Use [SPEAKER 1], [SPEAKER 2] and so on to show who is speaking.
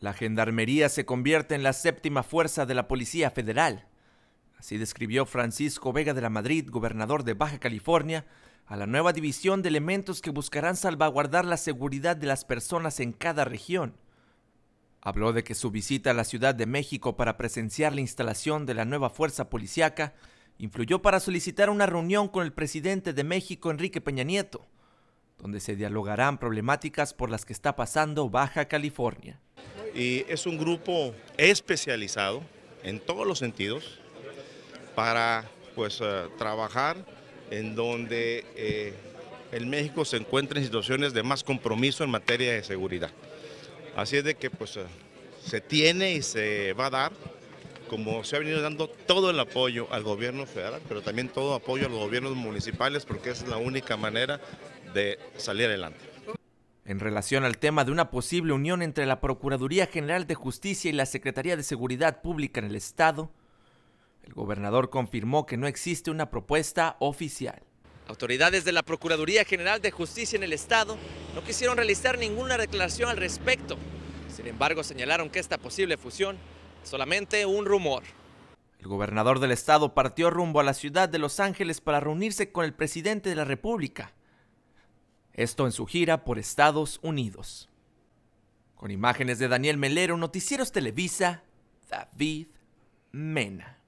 [SPEAKER 1] La Gendarmería se convierte en la séptima fuerza de la Policía Federal. Así describió Francisco Vega de la Madrid, gobernador de Baja California, a la nueva división de elementos que buscarán salvaguardar la seguridad de las personas en cada región. Habló de que su visita a la Ciudad de México para presenciar la instalación de la nueva fuerza policiaca influyó para solicitar una reunión con el presidente de México, Enrique Peña Nieto, donde se dialogarán problemáticas por las que está pasando Baja California.
[SPEAKER 2] Y es un grupo especializado en todos los sentidos para pues, eh, trabajar en donde el eh, México se encuentra en situaciones de más compromiso en materia de seguridad. Así es de que pues, eh, se tiene y se va a dar, como se ha venido dando todo el apoyo al gobierno federal, pero también todo apoyo a los gobiernos municipales, porque es la única manera de salir adelante en relación al tema de una posible unión entre
[SPEAKER 1] la Procuraduría General de Justicia y la Secretaría de Seguridad Pública en el Estado, el gobernador confirmó que no existe una propuesta oficial. Autoridades de la Procuraduría General de Justicia en el Estado no quisieron realizar ninguna declaración al respecto. Sin embargo, señalaron que esta posible fusión es solamente un rumor. El gobernador del estado partió rumbo a la ciudad de Los Ángeles para reunirse con el presidente de la República, esto en su gira por Estados Unidos. Con imágenes de Daniel Melero, Noticieros Televisa, David Mena.